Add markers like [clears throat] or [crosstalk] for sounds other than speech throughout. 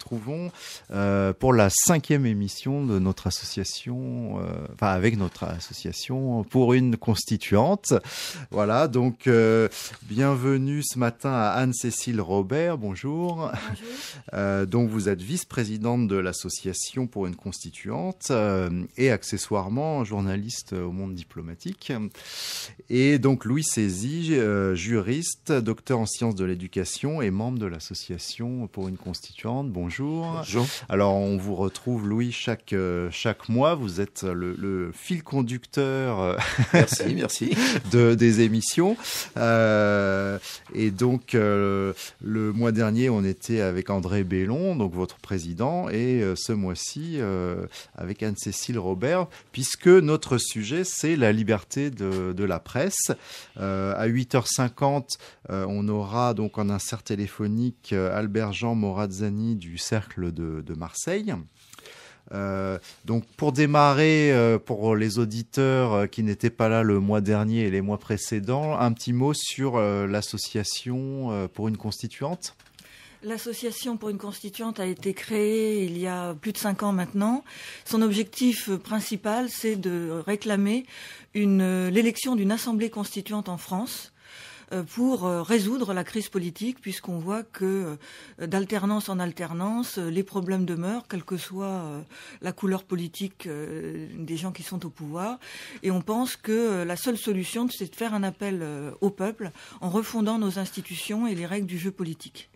trouvons euh, pour la cinquième émission de notre association, euh, enfin avec notre association pour une constituante. Voilà, donc euh, bienvenue ce matin à Anne-Cécile Robert, bonjour. bonjour. donc vous êtes vice-présidente de l'association pour une constituante et accessoirement journaliste au monde diplomatique. Et donc Louis Saisi, juriste, docteur en sciences de l'éducation et membre de l'association pour une constituante. Bonjour bonjour. Alors on vous retrouve Louis chaque, euh, chaque mois. Vous êtes le, fil conducteur euh, merci, merci. [laughs] De, des émissions. Euh, et donc le mois dernier on était avec André Bellon, donc votre président, et ce mois-ci avec Anne-Cécile Robert, puisque notre sujet c'est la liberté de, de la presse. à 8h50, on aura donc en insert téléphonique Albert-Jean Morazzani du cercle de, Marseille. Euh, donc pour démarrer, euh, pour les auditeurs euh, qui n'étaient pas là le mois dernier et les mois précédents, un petit mot sur l'association pour une constituante. L'association pour une constituante a été créée il y a plus de cinq ans maintenant. Son objectif principal, c'est de réclamer l'élection d'une assemblée constituante en France euh, pour euh, résoudre la crise politique, puisqu'on voit que euh, d'alternance en alternance, les problèmes demeurent, quelle que soit la couleur politique des gens qui sont au pouvoir. Et on pense que la seule solution, c'est de faire un appel au peuple en refondant nos institutions et les règles du jeu politique.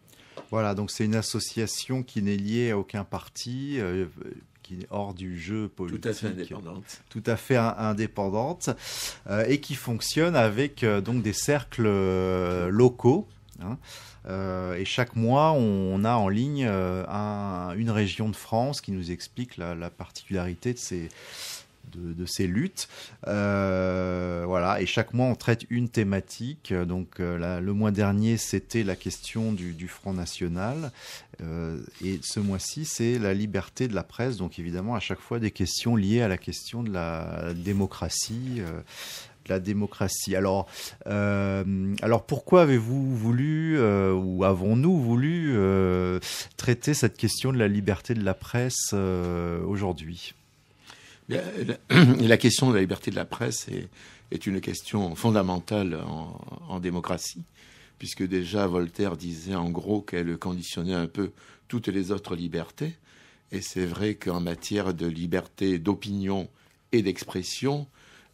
Voilà, donc c'est une association qui n'est liée à aucun parti qui est hors du jeu politique. Tout à fait indépendante. Tout à fait indépendante euh, et qui fonctionne avec euh, donc des cercles euh, locaux. Hein. et chaque mois, on, a en ligne une région de France qui nous explique la particularité de ces, de, ces luttes. Euh, voilà, et chaque mois on traite une thématique. Donc euh, le mois dernier c'était la question du, Front National, euh, et ce mois-ci c'est la liberté de la presse. Donc évidemment à chaque fois des questions liées à la question de la démocratie. la démocratie. Alors, alors pourquoi avez-vous voulu ou avons-nous voulu traiter cette question de la liberté de la presse aujourd'hui euh, [clears throat] la question de la liberté de la presse est, une question fondamentale en, démocratie, puisque déjà Voltaire disait en gros qu'elle conditionnait un peu toutes les autres libertés. Et c'est vrai qu'en matière de liberté d'opinion et d'expression,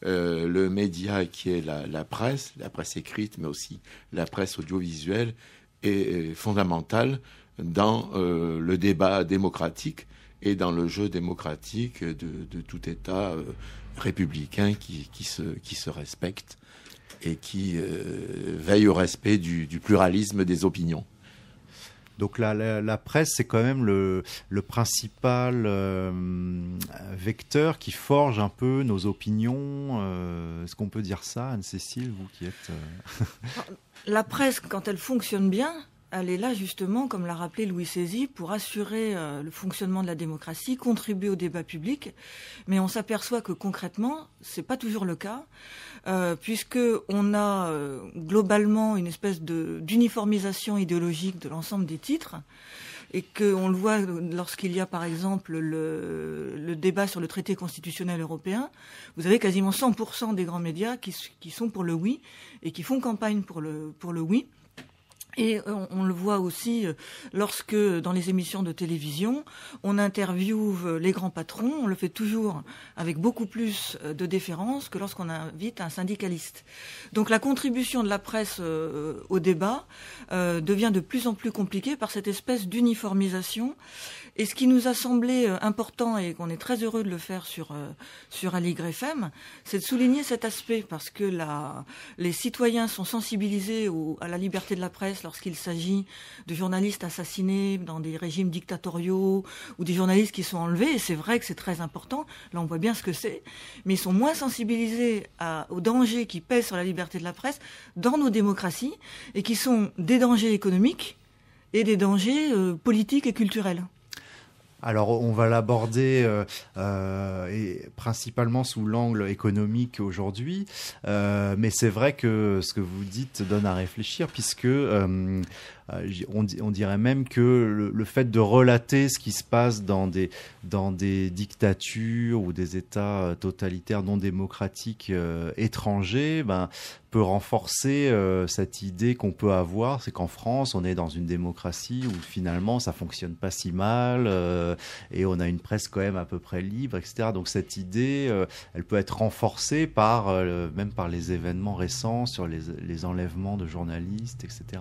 euh, le média qui est la, presse, la presse écrite, mais aussi la presse audiovisuelle, est, fondamental dans euh, le débat démocratique et dans le jeu démocratique de, tout État euh, républicain qui, qui, se, respecte et qui euh, veille au respect du, pluralisme des opinions. Donc la, presse, c'est quand même le, principal euh, vecteur qui forge un peu nos opinions. Est-ce qu'on peut dire ça, Anne-Cécile, vous qui êtes... [laughs] la presse, quand elle fonctionne bien, elle est là justement, comme l'a rappelé Louis Sazy pour assurer euh, le fonctionnement de la démocratie, contribuer au débat public. Mais on s'aperçoit que concrètement, ce n'est pas toujours le cas, puisqu'on euh, puisque on a euh, globalement une espèce d'uniformisation idéologique de l'ensemble des titres. Et qu'on le voit lorsqu'il y a, par exemple, le, débat sur le traité constitutionnel européen, vous avez quasiment 100% des grands médias qui, sont pour le oui et qui font campagne pour le, pour le oui et euh, on, le voit aussi euh, lorsque, dans les émissions de télévision, on interviewe euh, les grands patrons. On le fait toujours avec beaucoup plus de déférence que lorsqu'on invite un syndicaliste. Donc la contribution de la presse au débat devient de plus en plus compliquée par cette espèce d'uniformisation et ce qui nous a semblé euh, important et qu'on est très heureux de le faire sur euh, sur Aligre c'est de souligner cet aspect parce que les citoyens sont sensibilisés à la liberté de la presse lorsqu'il s'agit de journalistes assassinés dans des régimes dictatoriaux ou des journalistes qui sont enlevés. Et c'est vrai que c'est très important. Là, on voit bien ce que c'est, mais ils sont moins sensibilisés aux dangers qui pèsent sur la liberté de la presse dans nos démocraties et qui sont des dangers économiques et des dangers euh, politiques et culturels. Alors on va l'aborder euh, euh principalement sous l'angle économique aujourd'hui, euh, mais c'est vrai que ce que vous dites donne à réfléchir puisque euh, euh, on, dirait même que le, fait de relater ce qui se passe dans des, dans des dictatures ou des États euh, totalitaires non démocratiques euh, étrangers ben, peut renforcer cette idée qu'on peut avoir, c'est qu'en France, on est dans une démocratie où finalement ça fonctionne pas si mal et on a une presse quand même à peu près libre, etc. Donc cette idée, elle peut être renforcée par même par les événements récents sur les, enlèvements de journalistes, etc.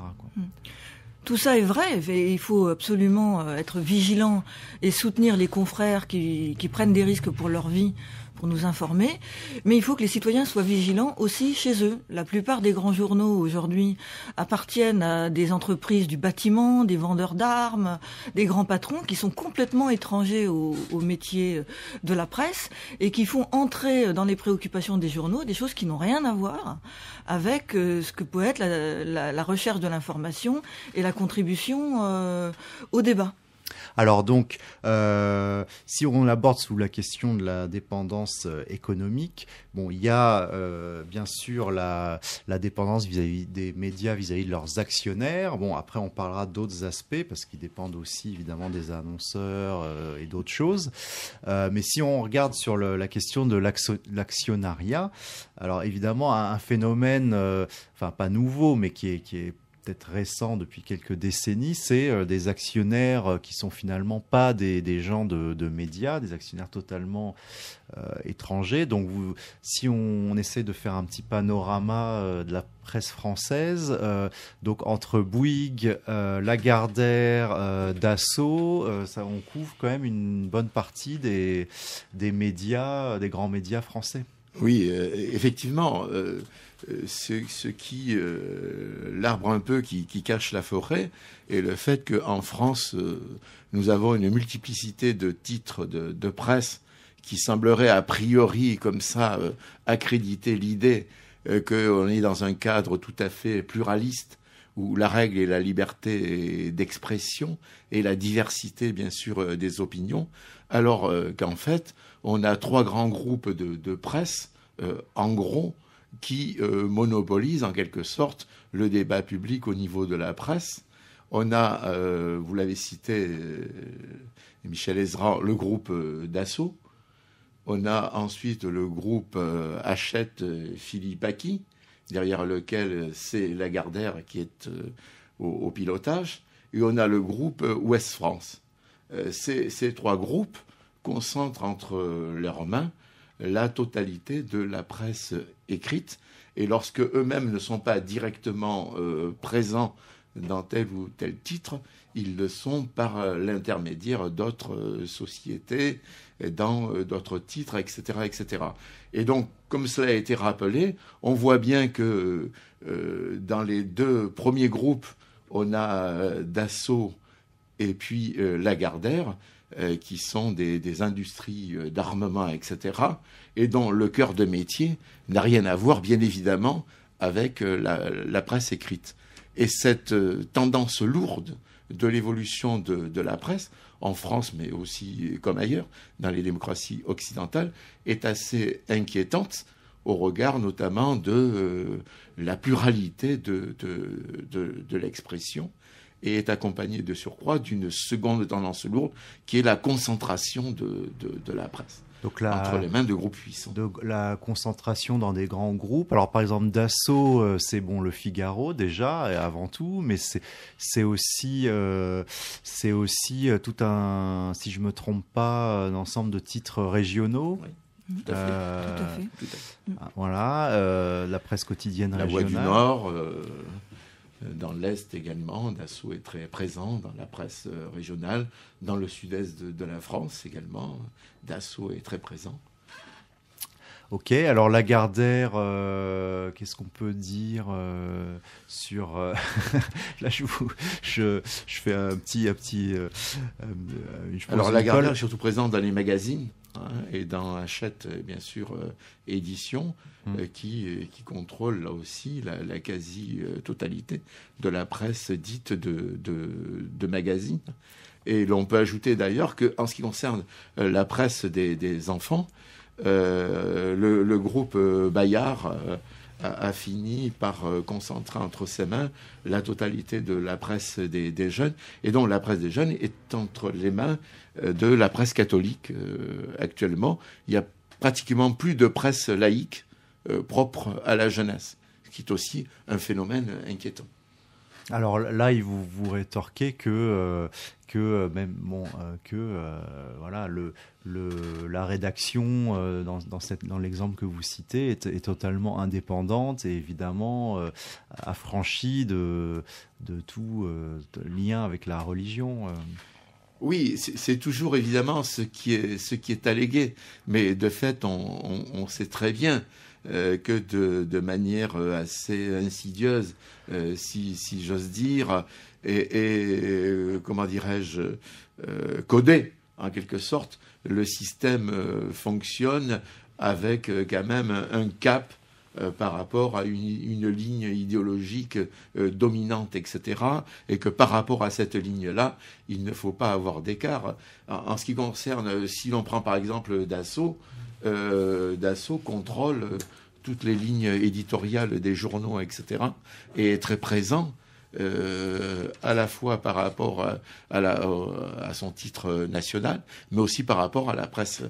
Tout ça est vrai, il faut absolument euh, être vigilant et soutenir les confrères qui, qui prennent des risques pour leur vie pour nous informer, mais il faut que les citoyens soient vigilants aussi chez eux. La plupart des grands journaux aujourd'hui appartiennent à des entreprises du bâtiment, des vendeurs d'armes, des grands patrons qui sont complètement étrangers au, métier de la presse et qui font entrer dans les préoccupations des journaux des choses qui n'ont rien à voir avec euh, ce que peut être la, recherche de l'information et la contribution euh, au débat. Alors donc, euh, si on l'aborde sous la question de la dépendance euh, économique, bon, il y a euh, bien sûr la, dépendance vis-à-vis des médias, vis-à-vis de leurs actionnaires. Bon, après, on parlera d'autres aspects parce qu'ils dépendent aussi évidemment des annonceurs et d'autres choses. mais si on regarde sur la question de l'actionnariat, alors évidemment un, phénomène, enfin pas nouveau, mais qui est, qui est c'est récent depuis quelques décennies, c'est euh, des actionnaires euh, qui sont finalement pas des, gens de, médias, des actionnaires totalement euh, étrangers. Donc vous, si on, essaie de faire un petit panorama de la presse française, donc entre Bouygues, Lagardère, Dassault, ça, on couvre quand même une bonne partie des, des médias, des grands médias français. Oui, effectivement. Euh, ce, ce, qui euh, l'arbre un peu qui, cache la forêt et le fait qu'en France euh, nous avons une multiplicité de titres de, presse qui semblerait a priori comme ça accréditer l'idée qu'on est dans un cadre tout à fait pluraliste où la règle est la liberté d'expression et la diversité bien sûr des opinions alors qu'en fait on a trois grands groupes de presse en gros qui monopolisent euh, monopolise en quelque sorte le débat public au niveau de la presse. On a, euh, vous l'avez cité, euh, Michel Ezra, le groupe Dassault. On a ensuite le groupe Hachette Aki, derrière lequel c'est Lagardère qui est au, pilotage. Et on a le groupe Ouest France. Ces, ces trois groupes concentrent entre leurs mains la totalité de la presse écrite. Et lorsque eux-mêmes ne sont pas directement euh, présents dans tel ou tel titre, ils le sont par euh, l'intermédiaire d'autres euh, sociétés, dans d'autres titres, etc., etc. Et donc, comme cela a été rappelé, on voit bien que dans les deux premiers groupes, on a Dassault et puis Lagardère. Euh, qui sont des, industries euh, d'armement, etc. Et dont le cœur de métier n'a rien à voir, bien évidemment, avec euh, la, presse écrite. Et cette tendance lourde de l'évolution de, la presse, en France, mais aussi comme ailleurs, dans les démocraties occidentales, est assez inquiétante au regard notamment de la pluralité de l'expression et est accompagné de surcroît d'une seconde tendance lourde qui est la concentration de, de, la presse. Donc entre les mains de groupes puissants. la concentration dans des grands groupes. Alors par exemple Dassault, euh, c'est bon le Figaro déjà et avant tout, mais c'est aussi c'est aussi euh, euh, tout un si je me trompe pas un ensemble de titres régionaux. Tout à, fait. Ah, voilà, la presse quotidienne régionale. La Voix du Nord. Euh, dans l'Est également, Dassault est très présent dans la presse euh, régionale, dans le sud-est de, la France également, Dassault est très présent. Ok, alors Lagardère, euh, qu'est-ce qu'on peut dire sur... [laughs] là, je, fais un petit... petit alors Lagardère est surtout présent dans les magazines. Hein, et dans Hachette, euh, bien sûr, euh, édition, mm. euh, qui, qui, contrôle là aussi la, quasi-totalité de la presse dite de, de, de magazine. Et l'on peut ajouter d'ailleurs qu'en ce qui concerne la presse des, enfants, le, le, groupe Bayard a, fini par euh, concentrer entre ses mains la totalité de la presse des, jeunes, et donc la presse des jeunes est entre les mains euh, de la presse catholique euh, actuellement. Il y a pratiquement plus de presse laïque propre à la jeunesse, ce qui est aussi un phénomène inquiétant. Alors là, vous, vous rétorquez que, euh, euh, même, euh, que voilà, la rédaction, dans, l'exemple que vous citez, est, totalement indépendante et évidemment affranchie de, tout lien avec la religion. Oui, c'est toujours évidemment ce qui, est, allégué, mais de fait, on sait très bien euh, que de, manière euh, assez insidieuse, euh, si, j'ose dire, et, comment dirais-je, coder en quelque sorte. Le système fonctionne avec quand même un, cap par rapport à une, ligne idéologique dominante, etc., et que par rapport à cette ligne-là, il ne faut pas avoir d'écart. En, en, ce qui concerne, si l'on prend par exemple Dassault, euh, d'assaut, contrôle euh, toutes les lignes éditoriales des journaux, etc., et est très présent. Euh, à la fois par rapport à, son titre national, mais aussi par rapport à la presse,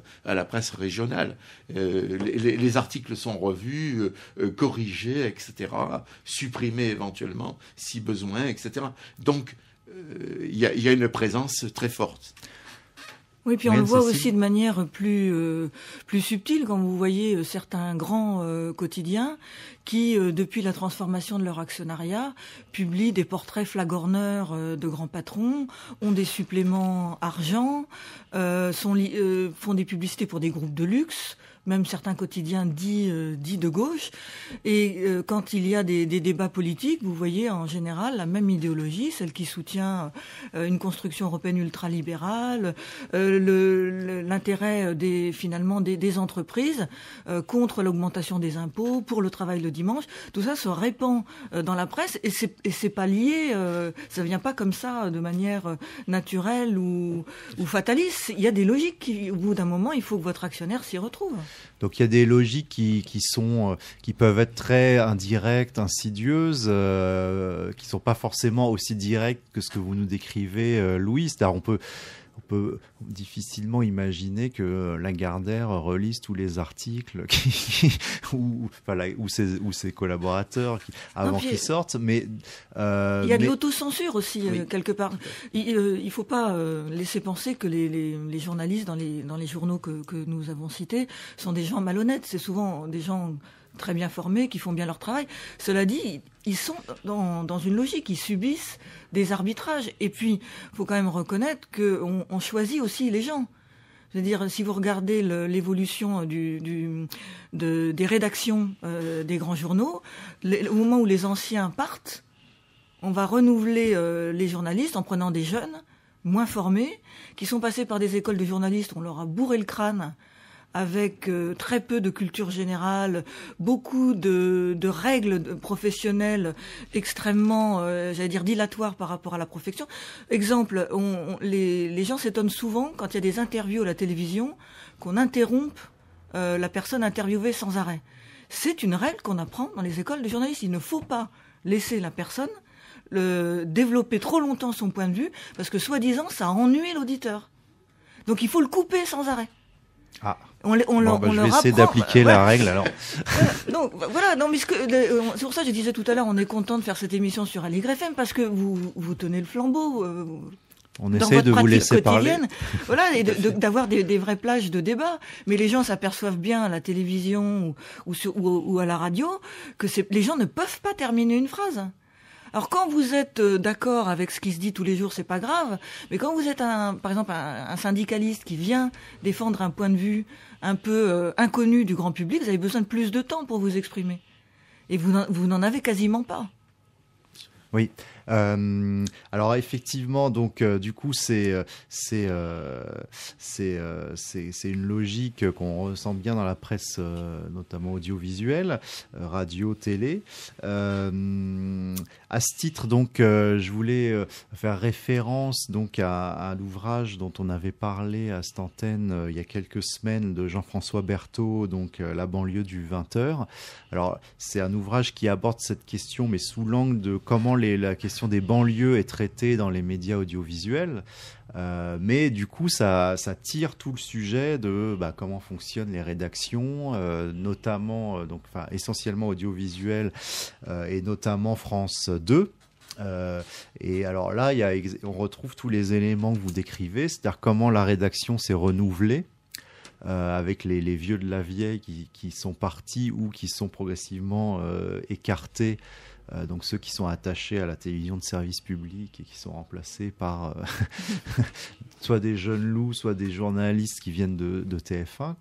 régionale. les, articles sont revus, corrigés, etc., supprimés éventuellement si besoin, etc. Donc, il y, a une présence très forte. Oui, puis on le voit aussi de manière euh, plus subtile quand vous voyez euh, certains grands euh, quotidiens qui, depuis la transformation de leur actionnariat, publient des portraits flagorneurs de grands patrons, ont des suppléments argent, font des publicités pour des groupes de luxe même certains quotidiens dits, euh, de gauche. Et euh, quand il y a des, débats politiques, vous voyez en général la même idéologie, celle qui soutient euh, une construction européenne ultralibérale, l'intérêt des, finalement des, entreprises contre l'augmentation des impôts, pour le travail le dimanche. Tout ça se répand dans la presse et c'est pas lié, ça ne vient pas comme ça de manière naturelle ou, ou fataliste. Il y a des logiques qui, au bout d'un moment, il faut que votre actionnaire s'y retrouve. Donc il y a des logiques qui, euh, peuvent être très indirectes, insidieuses, qui euh, qui sont pas forcément aussi directes que ce que vous nous décrivez, euh, Louis. on peut on peut difficilement imaginer que Lagardère relise tous les articles [laughs] ou, ou, ses, ou, ses, collaborateurs avant qu'ils sortent. Mais euh, il y a de l'autocensure aussi euh, quelque part. Il ne euh, faut pas laisser penser que les, les journalistes dans les, dans les journaux que, que nous avons cités sont des gens malhonnêtes. C'est souvent des gens très bien formés, qui font bien leur travail. Cela dit, ils sont dans, une logique, ils subissent des arbitrages. Et puis, il faut quand même reconnaître qu'on choisit aussi les gens. C'est-à-dire, si vous regardez l'évolution des rédactions euh, des grands journaux, au moment où les anciens partent, on va renouveler euh, les journalistes en prenant des jeunes moins formés, qui sont passés par des écoles de journalistes, on leur a bourré le crâne avec euh, très peu de culture générale, beaucoup de, règles professionnelles extrêmement, euh, j'allais dire, dilatoires par rapport à la profession. Exemple, les, gens s'étonnent souvent quand il y a des interviews à la télévision qu'on interrompe euh, la personne interviewée sans arrêt. C'est une règle qu'on apprend dans les écoles de journalistes. Il ne faut pas laisser la personne développer trop longtemps son point de vue parce que soi-disant ça a ennuie l'auditeur. Donc il faut le couper sans arrêt. Ah. On, bah, essaie d'appliquer la règle alors. Euh, bah, voilà, non mais euh, c'est pour ça que je disais tout à l'heure, on est content de faire cette émission sur Allegre FM parce que vous, vous tenez le flambeau. Euh, on essaie de vous laisser parler. Voilà, et [laughs] d'avoir des, vraies plages de débat. Mais les gens s'aperçoivent bien à la télévision ou à la radio que les gens ne peuvent pas terminer une phrase. Alors quand vous êtes euh, d'accord avec ce qui se dit tous les jours, c'est pas grave. Mais quand vous êtes un, par exemple un, syndicaliste qui vient défendre un point de vue un peu euh, inconnu du grand public, vous avez besoin de plus de temps pour vous exprimer. Et vous, vous n'en avez quasiment pas. Oui. Euh, alors effectivement, donc euh, du coup, c'est euh, c'est c'est c'est une logique qu'on ressent bien dans la presse, notamment audiovisuelle, radio, télé. à ce titre, donc, je voulais faire référence donc à, l'ouvrage dont on avait parlé à cette antenne il y a quelques semaines de Jean-François Berthaud, donc La banlieue du 20h. Alors c'est un ouvrage qui aborde cette question, mais sous l'angle de comment les, la question des banlieues est traitée dans les médias audiovisuels, euh, mais du coup, ça, tire tout le sujet de bah, comment fonctionnent les rédactions, euh, notamment, euh, donc, essentiellement audiovisuelles et notamment France 2. et alors là, on retrouve tous les éléments que vous décrivez, c'est-à-dire comment la rédaction s'est renouvelée euh, avec les, vieux de la vieille qui, sont partis ou qui sont progressivement euh, écartés. Euh, donc ceux qui sont attachés à la télévision de service public et qui sont remplacés par [laughs] soit des jeunes loups, soit des journalistes qui viennent de, de TF1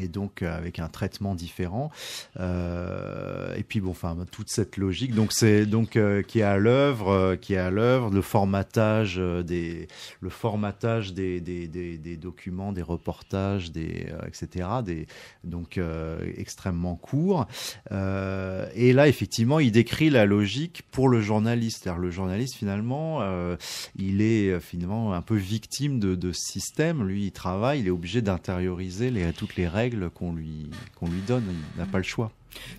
et donc euh, avec un traitement différent. Euh, et puis bon, enfin toute cette logique, donc c'est donc euh, qui est à l'œuvre, qui est à l'œuvre, le formatage des, le formatage des, des, des, documents, des reportages, des etc. Des donc extrêmement court. et là effectivement, il décrit la logique pour le journaliste. le journaliste finalement, il est finalement un peu victime de, système. Lui, il travaille, il est obligé d'intérioriser les, toutes les règles règles qu'on lui, donne. Il n'a pas le choix.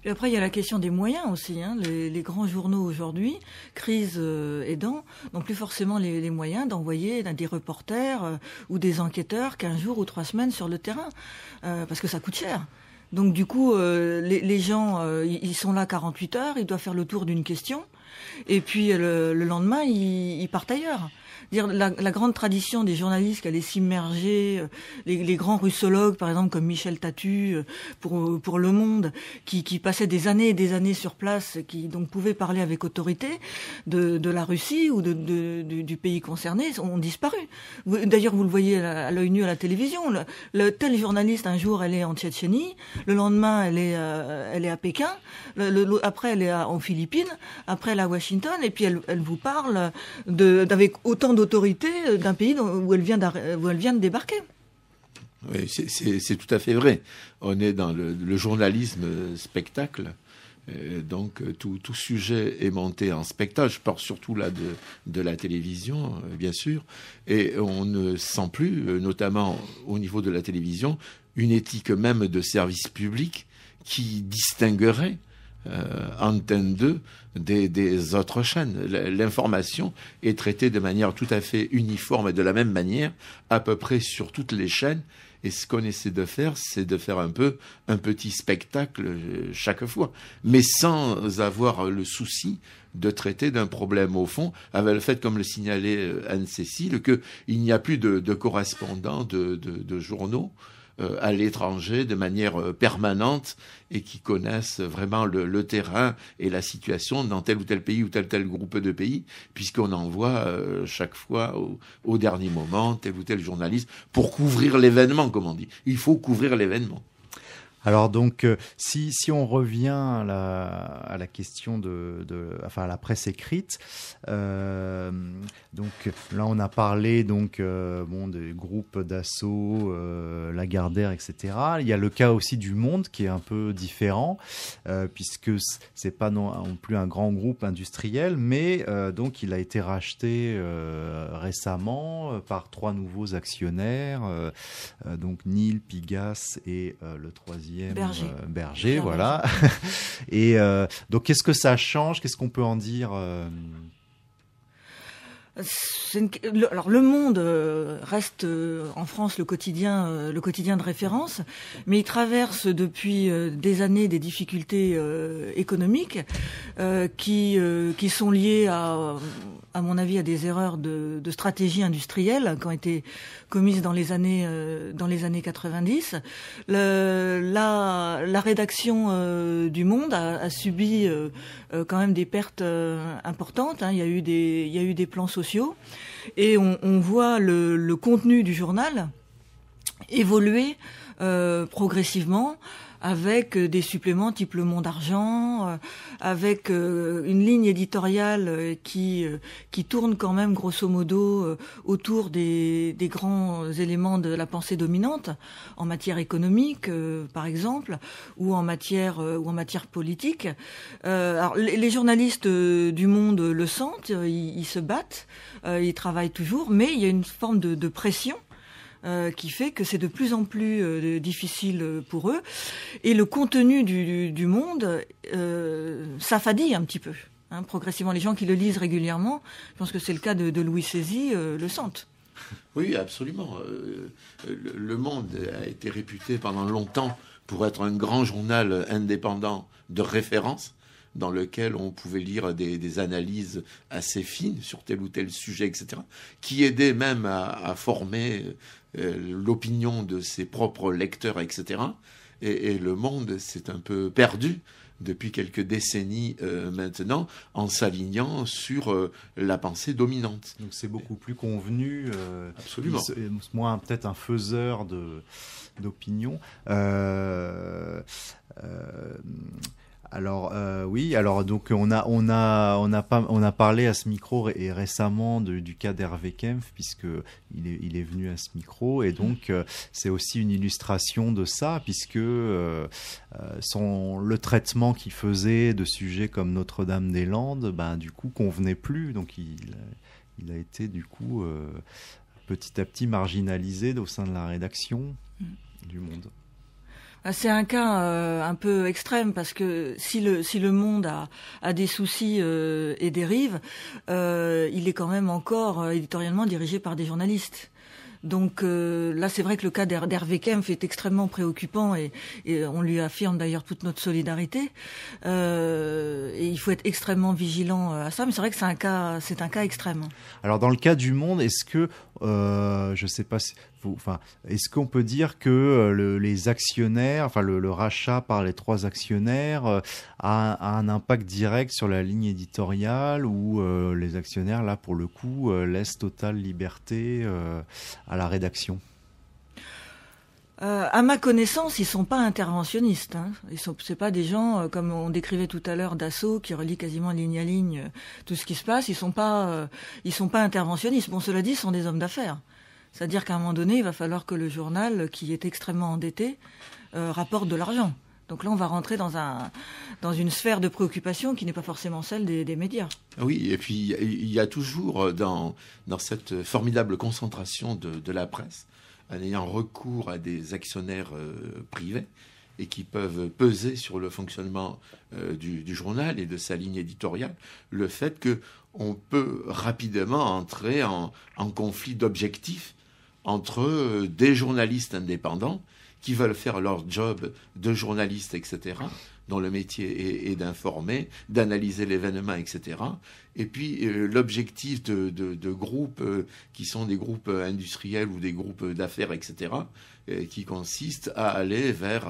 après, il y a la question des moyens aussi. Hein. Les, grands journaux aujourd'hui, crise euh, aidant, n'ont plus forcément les, moyens d'envoyer des reporters euh, ou des enquêteurs qu'un jour ou trois semaines sur le terrain, euh, parce que ça coûte cher. Donc du coup, les, gens, ils sont là 48 heures, ils doivent faire le tour d'une question, et puis le, lendemain, ils partent ailleurs dire la, grande tradition des journalistes qui allaient s'immerger, euh, les, grands russologues par exemple comme Michel Tatu euh, pour euh, pour Le Monde, qui, passaient des années et des années sur place, qui donc pouvaient parler avec autorité de, la Russie ou de, du, pays concerné, ont disparu. D'ailleurs, vous le voyez à, l'œil nu à la télévision. Le, tel journaliste un jour elle est en Tchétchénie, le lendemain elle est elle est à Pékin, après elle est en Philippines, après elle est à Washington, et puis elle, vous parle avec autant de autorité euh, d'un pays où elle vient, euh, où elle vient de débarquer. Oui, c'est tout à fait vrai. On est dans le, journalisme euh, spectacle. donc tout, sujet est monté en spectacle. Je parle surtout là de, la télévision, bien sûr. Et on ne sent plus, notamment au niveau de la télévision, une éthique même de service public qui distinguerait euh, antenne 2 des, autres chaînes. L'information est traitée de manière tout à fait uniforme et de la même manière à peu près sur toutes les chaînes. Et ce qu'on essaie de faire, c'est de faire un peu un petit spectacle euh, chaque fois, mais sans avoir le souci de traiter d'un problème au fond, avec le fait, comme le signalait euh, Anne-Cécile, qu'il n'y a plus de, correspondants de journaux. Euh, à l'étranger de manière euh, permanente et qui connaissent vraiment le, terrain et la situation dans tel ou tel pays ou tel ou tel groupe de pays, puisqu'on envoie euh, chaque fois au dernier moment tel ou tel journaliste pour couvrir l'événement, comme on dit. Il faut couvrir l'événement. Alors donc, euh, si, on revient à la, question de, enfin à la presse écrite, euh, donc là on a parlé donc euh, des groupes d'assaut, Lagardère, etc. Il y a le cas aussi du Monde qui est un peu différent puisque c'est pas non, plus un grand groupe industriel, mais donc il a été racheté récemment par trois nouveaux actionnaires, donc Nil, Pigas et le troisième euh, Berger, Berger voilà. [laughs] Et euh, donc, qu'est-ce que ça change Qu'est-ce qu'on peut en dire euh, alors le Monde euh, reste euh, en France le quotidien, euh, le quotidien de référence, mais il traverse depuis des années des difficultés économiques qui qui sont liées à, à mon avis, à des erreurs de, stratégie industrielle qui ont été commises dans les années dans les années 90. la, rédaction du Monde a, subi quand même des pertes importantes. Hein. Il y eu des il y a eu des plans sociaux et on, voit le, contenu du journal évoluer euh, progressivement avec euh, des suppléments type Le Monde Argent, euh, avec euh, une ligne éditoriale qui qui tourne quand même grosso modo autour des, des grands éléments de la pensée dominante en matière économique, par exemple, ou en matière ou en matière politique. les, journalistes du Monde le sentent, ils, ils se battent, ils travaillent toujours, mais il y a une forme de, de pression euh, qui fait que c'est de plus en plus euh, difficile euh, pour eux. Et le contenu du, du, monde euh, s'affadit un petit peu. Hein, progressivement, les gens qui le lisent régulièrement, je pense que c'est le cas de, Louis Saisy, le sentent. Oui, absolument. Le Monde a été réputé pendant longtemps pour être un grand journal indépendant de référence dans lequel on pouvait lire des, analyses assez fines sur tel ou tel sujet, etc., qui aidait même à former euh, l'opinion de ses propres lecteurs, etc. Et, le monde s'est un peu perdu depuis quelques décennies euh, maintenant, en s'alignant sur euh, la pensée dominante. Donc c'est beaucoup plus convenu, absolument, moins peut-être un faiseur de d'opinion. Alors euh, oui, alors donc on a on a on on a parlé à ce micro et récemment du cas d'Hervé Kempf puisque il est venu à ce micro et mmh. donc euh, c'est aussi une illustration de ça puisque euh, son le traitement qu'il faisait de sujets comme Notre-Dame-des-Landes, ben du coup convenait plus donc il a été du coup petit à petit marginalisé au sein de la rédaction mmh. du Monde. Euh, c'est un cas euh, un peu extrême parce que si le si le monde a a des soucis euh, et dérive, euh, il est quand même encore éditorialement dirigé par des journalistes. Donc là, c'est vrai que le cas d'Hervé Kempf est extrêmement préoccupant et, on lui affirme d'ailleurs toute notre solidarité. et il faut être extrêmement vigilant à ça, mais c'est vrai que c'est un cas, c'est un cas extrême. Alors dans le cas du Monde, est-ce que euh, je sais pas, si, est-ce qu'on peut dire que euh, le, les actionnaires, enfin le, rachat par les trois actionnaires euh, a, un impact direct sur la ligne éditoriale ou euh, les actionnaires, là pour le coup, laissent totale liberté à la rédaction à ma connaissance, ils sont pas interventionnistes. Hein. Ils sont, pas des gens comme on décrivait tout à l'heure d'assaut qui relient quasiment ligne à ligne tout ce qui se passe. Ils sont pas, ils sont pas interventionnistes. Bon, cela dit, ils sont des hommes d'affaires. C'est-à-dire qu'à un moment donné, il va falloir que le journal, qui est extrêmement endetté, euh, rapporte de l'argent. Donc là, on va rentrer dans, un, dans une sphère de préoccupation qui n'est pas forcément celle des, médias. Ah oui, et puis il y a toujours euh, dans, cette formidable concentration de, la presse, en ayant recours à des actionnaires euh, privés et qui peuvent peser sur le fonctionnement du, journal et de sa ligne éditoriale, le fait qu'on peut rapidement entrer en conflit d'objectifs entre euh, des journalistes indépendants qui veulent faire leur job de journaliste, etc., dont le métier est, est d'informer, d'analyser l'événement, etc., et puis euh, l'objectif de, groupes euh, qui sont des groupes industriels ou des groupes d'affaires, etc., euh, qui consiste à aller vers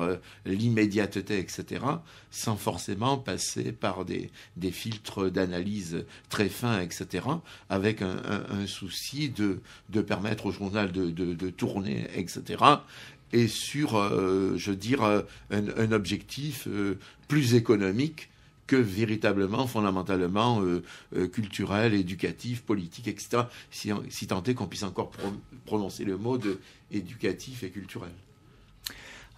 l'immédiateté, etc., sans forcément passer par des, filtres d'analyse très fins, etc., avec un, souci de, permettre au journal de tourner, etc., et sur, je veux dire, un, objectif plus économique que véritablement, fondamentalement euh, euh, culturel, éducatif, politique, etc. Si, si tant est qu'on puisse encore prononcer le mot de éducatif et culturel.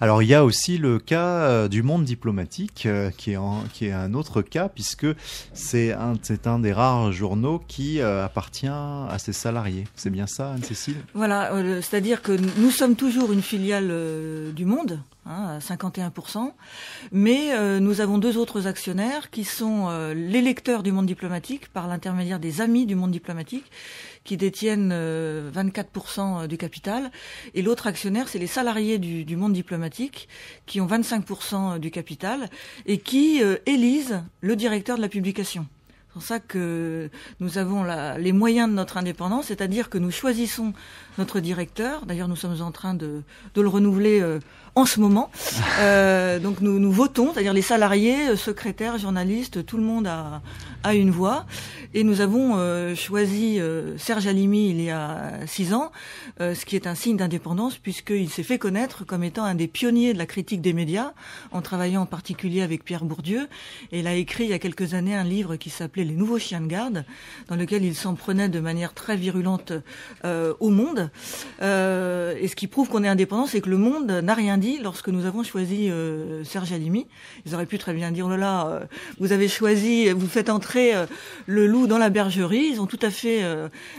Alors il y a aussi le cas euh, du monde diplomatique qui, est qui est un autre cas puisque c'est un, un des rares journaux qui appartient à ses salariés. C'est bien ça Anne-Cécile Voilà, c'est-à-dire que nous sommes toujours une filiale du monde 51%. Hein, Mais euh, nous avons deux autres actionnaires qui sont euh, les lecteurs du monde diplomatique par l'intermédiaire des amis du monde diplomatique qui détiennent 24% euh, du capital. Et l'autre actionnaire, c'est les salariés du, du, monde diplomatique qui ont 25% du capital et qui élisent le directeur de la publication. C'est pour ça que nous avons la, les moyens de notre indépendance, c'est-à-dire que nous choisissons notre directeur. D'ailleurs, nous sommes en train de, de le renouveler en ce moment. [laughs] Euh, donc nous, nous votons, c'est-à-dire les salariés, euh, secrétaires, journalistes, tout le monde a, a une voix. Et nous avons euh, choisi Serge Alimi il y a six ans, ce qui est un signe d'indépendance puisqu'il s'est fait connaître comme étant un des pionniers de la critique des médias, en travaillant en particulier avec Pierre Bourdieu. Et il a écrit il y a quelques années un livre qui s'appelait Les nouveaux chiens de garde, dans lequel il s'en prenait de manière très virulente au monde. et ce qui prouve qu'on est indépendant, c'est que le monde n'a rien dit lorsque nous avons choisi euh, Serge Alimi. Ils auraient pu très bien dire, oh là euh, vous avez choisi, vous faites entrer euh, le loup dans la bergerie. Ils ont tout à fait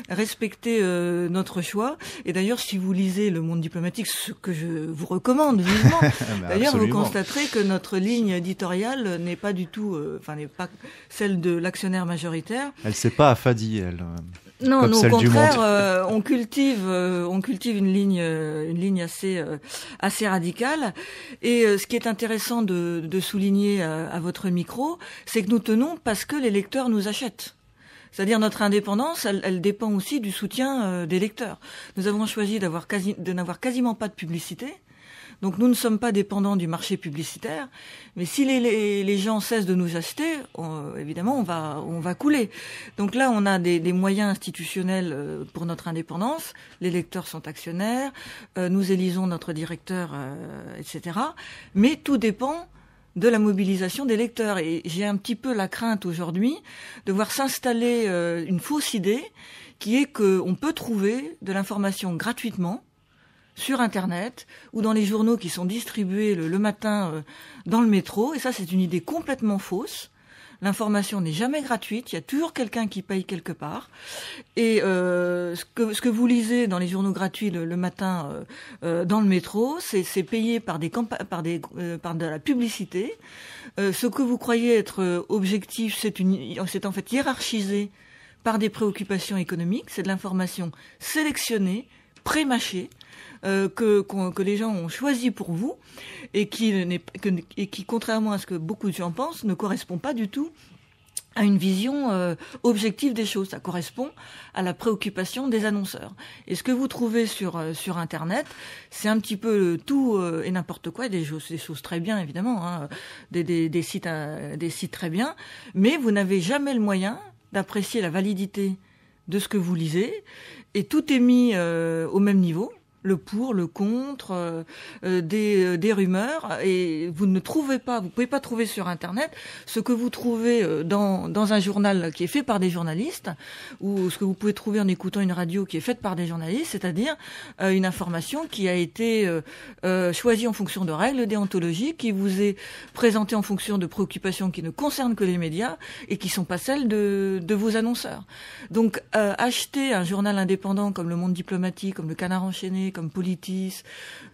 respecté notre choix. Et d'ailleurs, si vous lisez Le Monde diplomatique, ce que je vous recommande vivement, [laughs] ah bah, d'ailleurs, vous constaterez que notre ligne éditoriale n'est pas du tout, enfin, n'est pas celle de l'actionnaire majoritaire. Elle s'est pas affadie, elle. Non, au contraire, euh, on cultive, euh, on cultive une ligne, euh, une ligne assez, assez radicale. Et ce qui est intéressant de, souligner à, votre micro, c'est que nous tenons parce que les lecteurs nous achètent. C'est-à-dire notre indépendance, elle, dépend aussi du soutien des lecteurs. Nous avons choisi d'avoir quasi, de n'avoir quasiment pas de publicité. Donc nous ne sommes pas dépendants du marché publicitaire, mais si les, gens cessent de nous acheter, évidemment, on va, on va couler. Donc là, on a des, moyens institutionnels euh, pour notre indépendance, les lecteurs sont actionnaires, euh, nous élisons notre directeur, euh, etc. Mais tout dépend de la mobilisation des lecteurs. Et j'ai un petit peu la crainte aujourd'hui de voir s'installer une fausse idée qui est qu'on peut trouver de l'information gratuitement sur Internet ou dans les journaux qui sont distribués le, matin euh, dans le métro. Et ça, c'est une idée complètement fausse. L'information n'est jamais gratuite, il y a toujours quelqu'un qui paye quelque part. Et euh, ce, que, ce, que, vous lisez dans les journaux gratuits le, matin euh, dans le métro, c'est payé par, des par, des, par de la publicité. ce que vous croyez être objectif, c'est en fait hiérarchisé par des préoccupations économiques, c'est de l'information sélectionnée, prémâchée, euh, que, les gens ont choisi pour vous et qui, qui, contrairement à ce que beaucoup de gens pensent, ne correspond pas du tout à une vision euh, objective des choses. Ça correspond à la préoccupation des annonceurs. Et ce que vous trouvez sur euh, sur Internet, c'est un petit peu tout et n'importe quoi, des choses, choses très bien évidemment, hein, des, sites des sites très bien, mais vous n'avez jamais le moyen d'apprécier la validité de ce que vous lisez et tout est mis au même niveau le pour, le contre, euh, euh, euh, des, rumeurs, et vous ne trouvez pas, vous ne pouvez pas trouver sur Internet ce que vous trouvez dans, dans un journal qui est fait par des journalistes, ou ce que vous pouvez trouver en écoutant une radio qui est faite par des journalistes, c'est-à-dire une information qui a été choisie en fonction de règles déontologiques, qui vous est présentée en fonction de préoccupations qui ne concernent que les médias et qui ne sont pas celles de, de vos annonceurs. Donc acheter un journal indépendant comme Le Monde diplomatique, comme Le Canard enchaîné, comme Politis,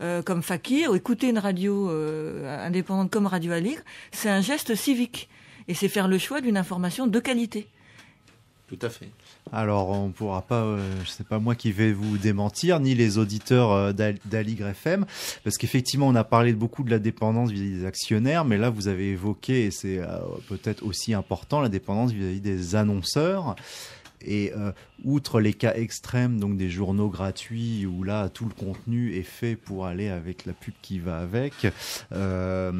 euh, comme Fakir, écouter une radio euh, indépendante comme Radio Aligre, c'est un geste civique. Et c'est faire le choix d'une information de qualité. Tout à fait. Alors, on ne pourra pas, c'est euh, pas moi qui vais vous démentir, ni les auditeurs d'Aligre FM, parce qu'effectivement, on a parlé beaucoup de la dépendance vis-à-vis des actionnaires, mais là, vous avez évoqué, et c'est peut-être aussi important, la dépendance vis à -vis des annonceurs. Et euh, outre les cas extrêmes, donc des journaux gratuits où là tout le contenu est fait pour aller avec la pub qui va avec, euh,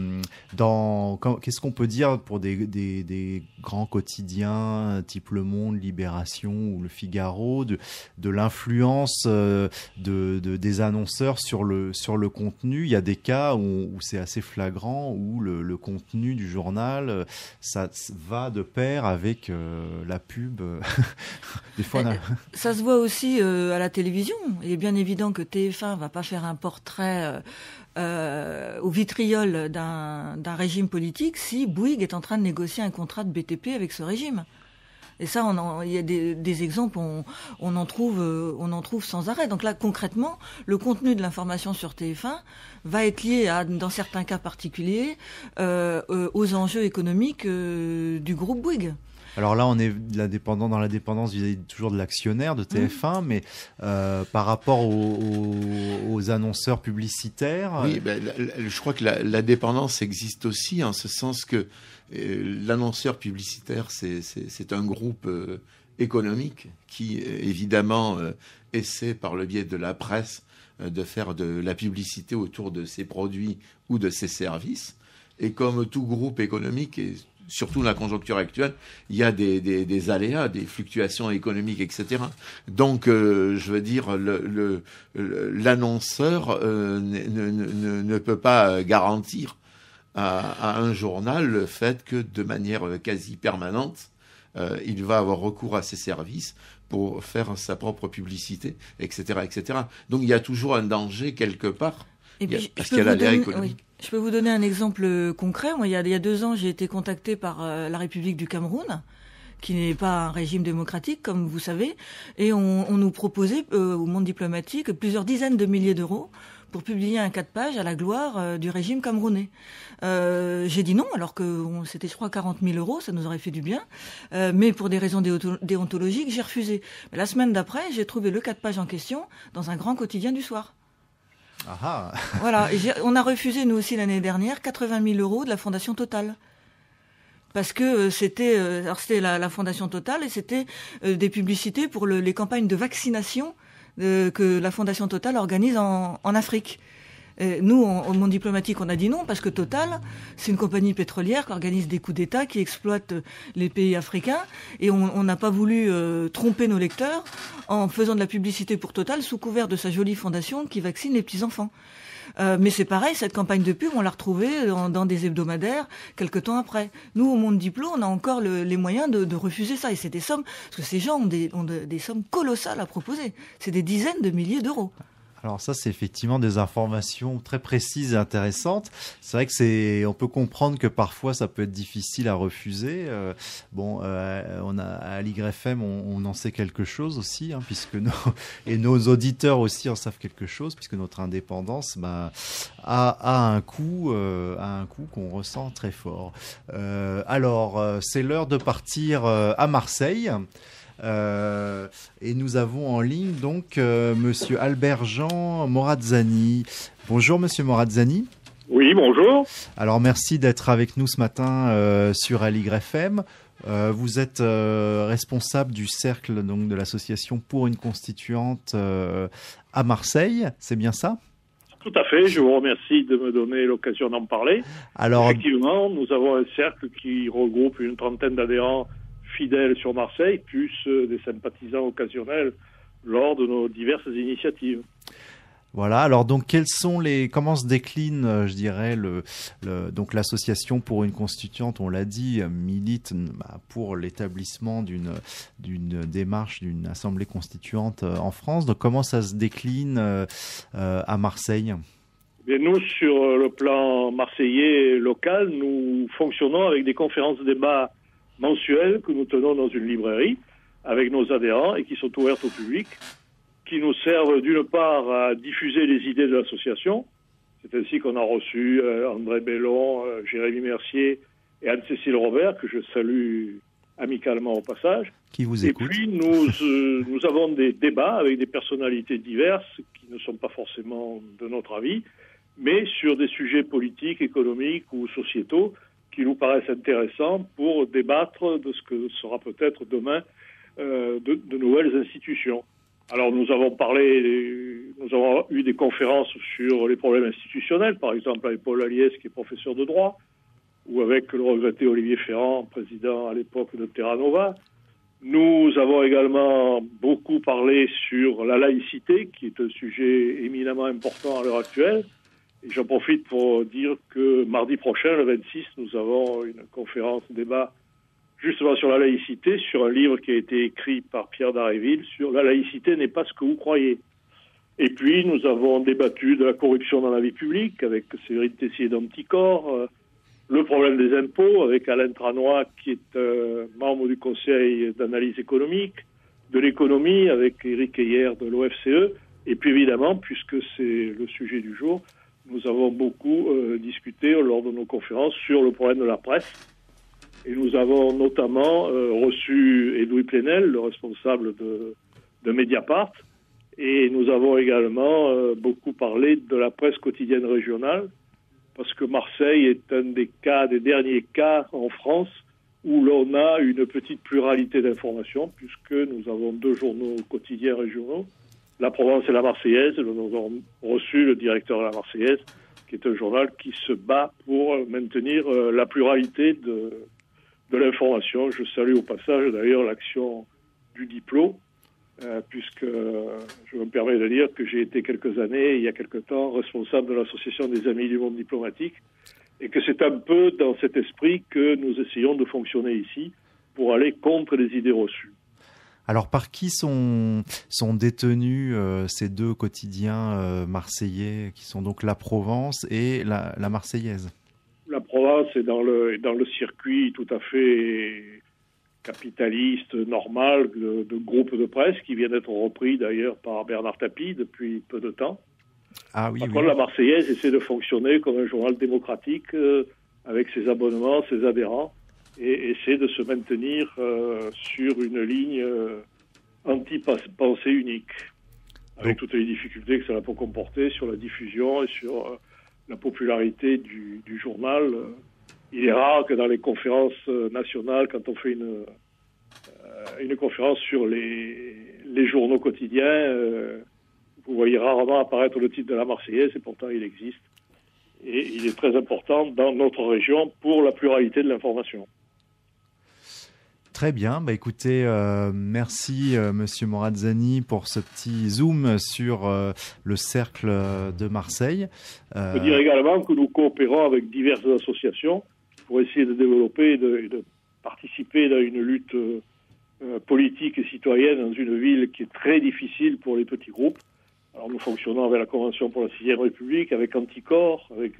qu'est-ce qu'on peut dire pour des, grands quotidiens type Le Monde, Libération ou Le Figaro de, l'influence euh, de, des annonceurs sur le, sur le contenu Il y a des cas où, c'est assez flagrant où le, contenu du journal ça va de pair avec la pub. [laughs] Euh, ça se voit aussi euh, à la télévision. Il est bien évident que TF1 va pas faire un portrait euh, au vitriol d'un régime politique si Bouygues est en train de négocier un contrat de BTP avec ce régime. Et ça, on il y a des, exemples, on, en trouve, on en trouve sans arrêt. Donc là, concrètement, le contenu de l'information sur TF1 va être lié, dans certains cas particuliers, aux enjeux économiques du groupe Bouygues. Alors là, on est dépendant, dans la dépendance vis-à-vis toujours de l'actionnaire de TF1, mmh. mais euh, par rapport aux, annonceurs publicitaires. Oui, euh, ben, je crois que la, dépendance existe aussi en hein, ce sens que euh, l'annonceur publicitaire, c'est un groupe économique qui, évidemment, essaie par le biais de la presse de faire de la publicité autour de ses produits ou de ses services. Et comme tout groupe économique et surtout la conjoncture actuelle, il y a des, aléas, des fluctuations économiques, etc. Donc, euh, je veux dire, l'annonceur euh, ne, peut pas garantir à, un journal le fait que, de manière quasi permanente, euh, il va avoir recours à ses services pour faire sa propre publicité, etc., etc. Donc, il y a toujours un danger quelque part. parce qu'il y a l'aléa économique. Je peux vous donner un exemple euh, concret. il, y a, deux ans, j'ai été contactée par euh, la République du Cameroun qui n'est pas un régime démocratique, comme vous savez, et on, nous proposait euh, au monde diplomatique plusieurs dizaines de milliers d'euros pour publier un quatre pages à la gloire du régime camerounais. j'ai dit non, alors que c'était, je crois, 40 000 euros, ça nous aurait fait du bien. mais pour des raisons déontologiques, j'ai refusé. Mais la semaine d'après, j'ai trouvé le quatre pages en question dans un grand quotidien du soir. Ah ah. [laughs] voilà, on a refusé nous aussi l'année dernière 80 000 euros de la Fondation Total parce que euh, c'était euh, la, fondation Total et c'était euh, des publicités pour les campagnes de vaccination que la fondation Total organise en Afrique. Euh, nous, au monde diplomatique, on a dit non parce que Total, c'est une compagnie pétrolière qui organise des coups d'État, qui exploite euh, les pays africains, et on n'a pas voulu euh, tromper nos lecteurs en faisant de la publicité pour Total sous couvert de sa jolie fondation qui vaccine les petits enfants. mais c'est pareil, cette campagne de pub, on l'a retrouvée dans, des hebdomadaires quelques temps après. Nous, au Monde Diplo, on a encore les moyens de, refuser ça. Et c'est des sommes, parce que ces gens ont des sommes colossales à proposer. C'est des dizaines de milliers d'euros. Alors ça, c'est effectivement des informations très précises et intéressantes. C'est vrai que c'est, on peut comprendre que parfois ça peut être difficile à refuser. Euh, bon, euh, on a à l'YFM, on, en sait quelque chose aussi, hein, puisque nos [laughs] et nos auditeurs aussi en savent quelque chose, puisque notre indépendance bah, a, a, un coût, euh, a un coût qu'on ressent très fort. alors, c'est l'heure de partir à Marseille. Euh, et nous avons en ligne donc M. Euh, Monsieur Albert Jean Morazzani. Bonjour Monsieur Morazzani. Oui, bonjour. Alors merci d'être avec nous ce matin euh, sur Aligre FM. vous êtes responsable du cercle donc de l'association pour une constituante à Marseille, c'est bien ça tout à fait, je vous remercie de me donner l'occasion d'en parler. Alors, Effectivement, nous avons un cercle qui regroupe une trentaine d'adhérents fidèles sur Marseille, plus euh, des sympathisants occasionnels lors de nos diverses initiatives. Voilà. Alors donc, quels sont les, comment se décline, euh, je dirais, le, donc l'association pour une constituante, on l'a dit, milite bah, pour l'établissement d'une d'une démarche d'une assemblée constituante euh, en France. Donc, comment ça se décline à Marseille eh Bien, nous, sur le plan marseillais local, nous fonctionnons avec des conférences débats que nous tenons dans une librairie avec nos adhérents et qui sont ouvertes au public, qui nous servent d'une part à diffuser les idées de l'association. C'est ainsi qu'on a reçu euh, André Bellon, euh, Jérémy Mercier et Anne-Cécile Robert, que je salue amicalement au passage. Qui vous Et puis euh, [laughs] nous avons des débats avec des personnalités diverses qui ne sont pas forcément de notre avis, mais sur des sujets politiques, économiques ou sociétaux qui nous paraissent intéressants pour débattre de ce que sera peut-être demain euh, de, de, nouvelles institutions. Alors nous avons parlé, nous avons eu des conférences sur les problèmes institutionnels, par exemple avec Paul Aliès qui est professeur de droit, ou avec le regretté Olivier Ferrand, président à l'époque de Terra Nova. Nous avons également beaucoup parlé sur la laïcité, qui est un sujet éminemment important à l'heure actuelle. J'en profite pour dire que mardi prochain, le 26, nous avons une conférence débat justement sur la laïcité, sur un livre qui a été écrit par Pierre Daréville sur La laïcité n'est pas ce que vous croyez. Et puis, nous avons débattu de la corruption dans la vie publique avec Séverine Tessier d'Anticor, euh, le problème des impôts avec Alain Tranois, qui est euh, membre du Conseil d'analyse économique, de l'économie avec Éric Heyer de l'OFCE, et puis évidemment, puisque c'est le sujet du jour, nous avons beaucoup euh, discuté lors de nos conférences sur le problème de la presse. Et nous avons notamment euh, reçu Edoui Plenel, le responsable de, Mediapart. Et nous avons également euh, beaucoup parlé de la presse quotidienne régionale, parce que Marseille est un des cas, des derniers cas en France où l'on a une petite pluralité d'informations, puisque nous avons deux journaux quotidiens régionaux, la Provence et la Marseillaise. Nous avons reçu le directeur de la Marseillaise, qui est un journal qui se bat pour maintenir euh, la pluralité de, l'information. Je salue au passage d'ailleurs l'action du diplôme, euh, puisque euh, je me permets de dire que j'ai été quelques années, il y a quelque temps, responsable de l'association des Amis du Monde Diplomatique, et que c'est un peu dans cet esprit que nous essayons de fonctionner ici pour aller contre les idées reçues. Alors par qui sont, détenus euh, ces deux quotidiens euh, marseillais qui sont donc la Provence et la, Marseillaise La Provence est dans le, circuit tout à fait capitaliste normal de, groupes de presse qui vient d'être repris d'ailleurs par Bernard Tapie depuis peu de temps. Ah oui, la Marseillaise essaie de fonctionner comme un journal démocratique euh, avec ses abonnements, ses adhérents et essaie de se maintenir euh, sur une ligne euh, anti-pensée unique, avec toutes les difficultés que cela peut comporter sur la diffusion et sur euh, la popularité du, journal. Il est rare que dans les conférences nationales, quand on fait une, une conférence sur les, les journaux quotidiens, vous voyez rarement apparaître le titre de la Marseillaise, et pourtant il existe. Et il est très important dans notre région pour la pluralité de l'information. Très bien. Bah écoutez, euh, merci euh, Monsieur Morazzani pour ce petit zoom sur euh, le cercle de Marseille. Je veux dire également que nous coopérons avec diverses associations pour essayer de développer et de, participer à une lutte politique et citoyenne dans une ville qui est très difficile pour les petits groupes. Alors nous fonctionnons avec la Convention pour la Sixième République, avec Anticorps, avec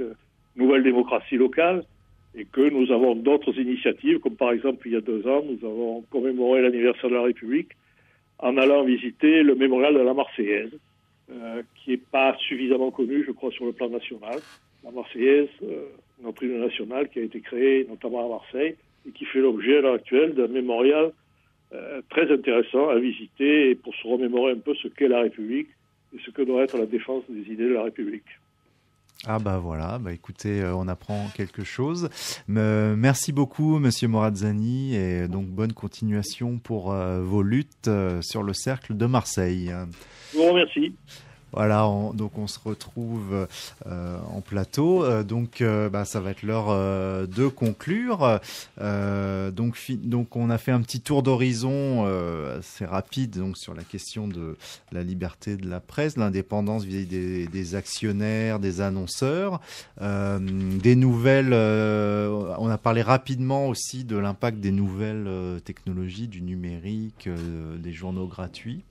Nouvelle Démocratie Locale et que nous avons d'autres initiatives, comme par exemple il y a deux ans, nous avons commémoré l'anniversaire de la République en allant visiter le mémorial de la Marseillaise, euh, qui n'est pas suffisamment connu, je crois, sur le plan national. La Marseillaise, euh, notre hymne national, qui a été créée notamment à Marseille et qui fait l'objet à l'heure actuelle d'un mémorial euh, très intéressant à visiter et pour se remémorer un peu ce qu'est la République et ce que doit être la défense des idées de la République. Ah bah voilà, bah écoutez, euh, on apprend quelque chose. merci beaucoup monsieur Morazzani, et donc bonne continuation pour euh, vos luttes euh, sur le cercle de Marseille. Bon, merci. Voilà, donc on se retrouve euh, en plateau. Euh, donc euh, bah, ça va être l'heure de conclure. donc, donc on a fait un petit tour d'horizon assez rapide donc, sur la question de la liberté de la presse, l'indépendance vis-à-vis des, actionnaires, des annonceurs, des nouvelles. on a parlé rapidement aussi de l'impact des nouvelles technologies, du numérique, des journaux gratuits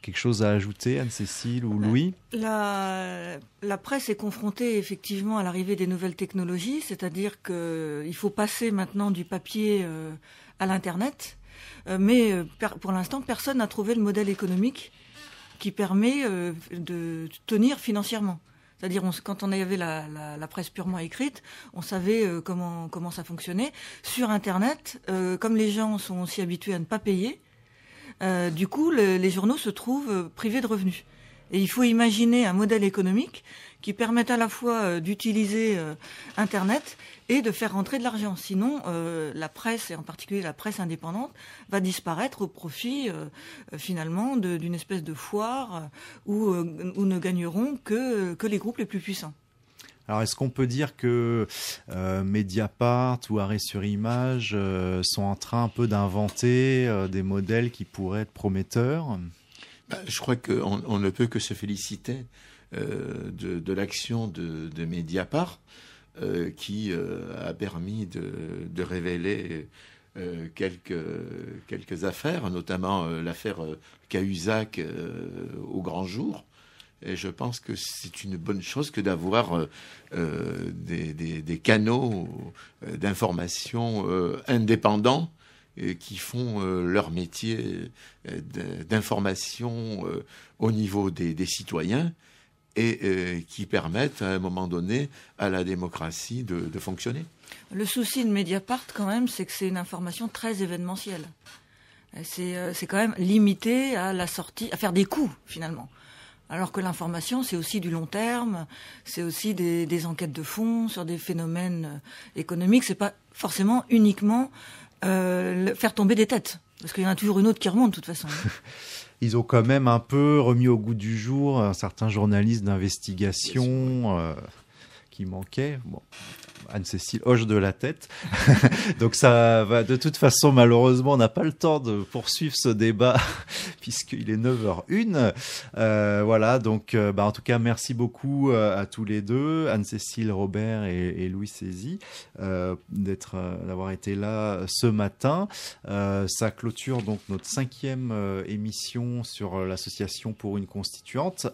quelque chose à ajouter, Anne-Cécile ou Louis la, presse est confrontée effectivement à l'arrivée des nouvelles technologies, c'est-à-dire qu'il euh, faut passer maintenant du papier euh, à l'Internet, euh, mais pour l'instant, personne n'a trouvé le modèle économique qui permet de tenir financièrement. C'est-à-dire, quand on avait la, presse purement écrite, on savait comment ça fonctionnait. Sur Internet, comme les gens sont aussi habitués à ne pas payer, euh, du coup, les journaux se trouvent euh, privés de revenus. Et il faut imaginer un modèle économique qui permette à la fois euh, d'utiliser Internet et de faire rentrer de l'argent. Sinon, la presse, et en particulier la presse indépendante, va disparaître au profit finalement d'une espèce de foire où, où ne gagneront que, que les groupes les plus puissants. Alors, est-ce qu'on peut dire que euh, Mediapart ou Arrêt sur Image euh, sont en train un peu d'inventer euh, des modèles qui pourraient être prometteurs bah, Je crois qu'on ne peut que se féliciter de, l'action de, Mediapart qui a permis de, révéler quelques, affaires, notamment l'affaire Cahuzac au grand jour, et je pense que c'est une bonne chose que d'avoir euh, euh, des, canaux euh, d'information indépendants qui font leur métier d'information au niveau des, citoyens et qui permettent à un moment donné à la démocratie de, de fonctionner. Le souci de Mediapart quand même, c'est que c'est une information très événementielle. C'est quand même limité à la sortie, à faire des coups finalement. Alors que l'information, c'est aussi du long terme, c'est aussi des, enquêtes de fond sur des phénomènes euh, économiques. C'est pas forcément uniquement euh, faire tomber des têtes, parce qu'il y en a toujours une autre qui remonte de toute façon. [laughs] Ils ont quand même un peu remis au goût du jour un certain journaliste d'investigation euh, qui manquait. Bon. Anne-Cécile hoche de la tête. [laughs] Donc ça va, de toute façon, malheureusement, on n'a pas le temps de poursuivre ce débat [laughs] puisqu'il est 9h01. Euh, voilà, donc euh, bah, en tout cas, merci beaucoup euh, à tous les deux, Anne-Cécile, Robert et, Louis Saisi, d'être, d'avoir été là ce matin. ça clôture donc notre cinquième émission sur l'association pour une constituante.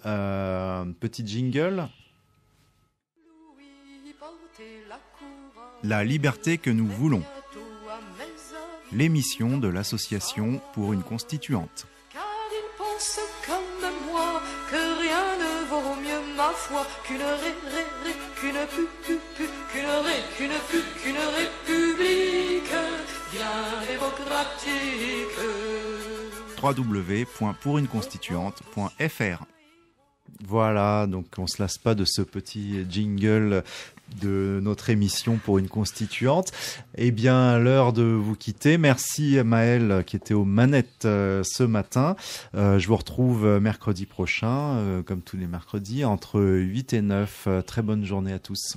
petit jingle. La liberté que nous voulons. L'émission de l'association pour une constituante. Car ils pensent comme moi que rien ne vaut mieux ma foi qu'une ré, qu'une pu, qu'une ré, qu'une pu, qu'une république bien démocratique. www.pouruneconstituante.fr voilà, donc on se lasse pas de ce petit jingle de notre émission pour une constituante. Eh bien, l'heure de vous quitter. Merci qui était aux manettes euh, ce matin. Euh, je vous retrouve euh, mercredi prochain, comme tous les mercredis, entre 8 et 9. très bonne journée à tous.